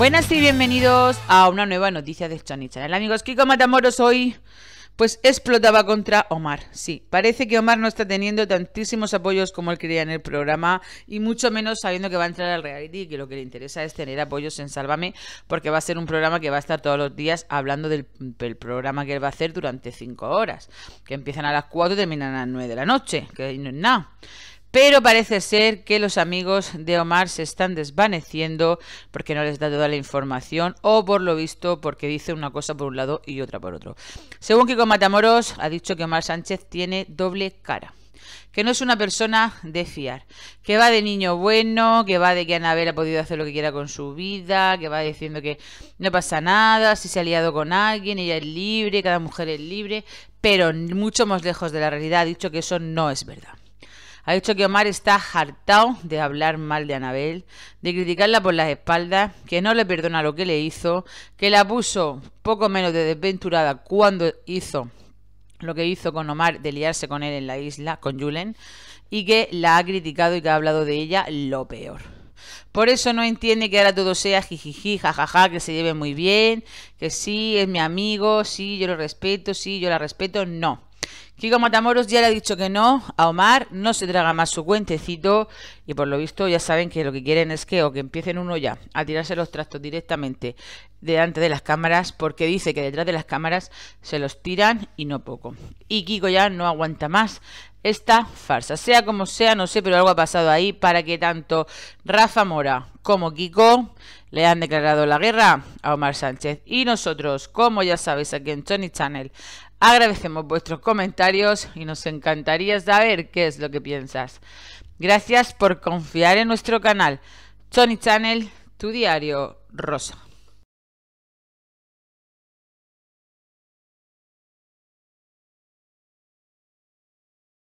Buenas y bienvenidos a una nueva noticia de Chani Channel. Amigos, Kiko Matamoros hoy pues explotaba contra Omar. Sí, parece que Omar no está teniendo tantísimos apoyos como él quería en el programa y mucho menos sabiendo que va a entrar al reality y que lo que le interesa es tener apoyos en Sálvame porque va a ser un programa que va a estar todos los días hablando del, programa que él va a hacer durante 5 horas, que empiezan a las 4 y terminan a las 9 de la noche, que no es nada. Pero parece ser que los amigos de Omar se están desvaneciendo porque no les da toda la información o por lo visto porque dice una cosa por un lado y otra por otro. Según Kiko Matamoros, ha dicho que Omar Sánchez tiene doble cara que no es una persona de fiar, que va de niño bueno, que va de que Anabel ha podido hacer lo que quiera con su vida, que va diciendo que no pasa nada, si se ha liado con alguien, ella es libre, cada mujer es libre, pero mucho más lejos de la realidad ha dicho que eso no es verdad ha dicho que Omar está hartado de hablar mal de Anabel, de criticarla por las espaldas, que no le perdona lo que le hizo, que la puso poco menos de desventurada cuando hizo lo que hizo con Omar de liarse con él en la isla, con Julen, y que la ha criticado y que ha hablado de ella lo peor. Por eso no entiende que ahora todo sea jijiji, jajaja, que se lleve muy bien, que sí, es mi amigo, sí, yo lo respeto, sí, yo la respeto. No. Kiko Matamoros ya le ha dicho que no a Omar, no se traga más su cuentecito y por lo visto ya saben que lo que quieren es que o que empiecen uno ya a tirarse los tractos directamente delante de las cámaras porque dice que detrás de las cámaras se los tiran y no poco. Y Kiko ya no aguanta más esta farsa. Sea como sea, no sé, pero algo ha pasado ahí para que tanto Rafa Mora como Kiko le han declarado la guerra a Omar Sánchez. Y nosotros, como ya sabéis, aquí en Tony Channel, agradecemos vuestros comentarios y nos encantaría saber qué es lo que piensas. Gracias por confiar en nuestro canal. Tony Channel, tu diario rosa.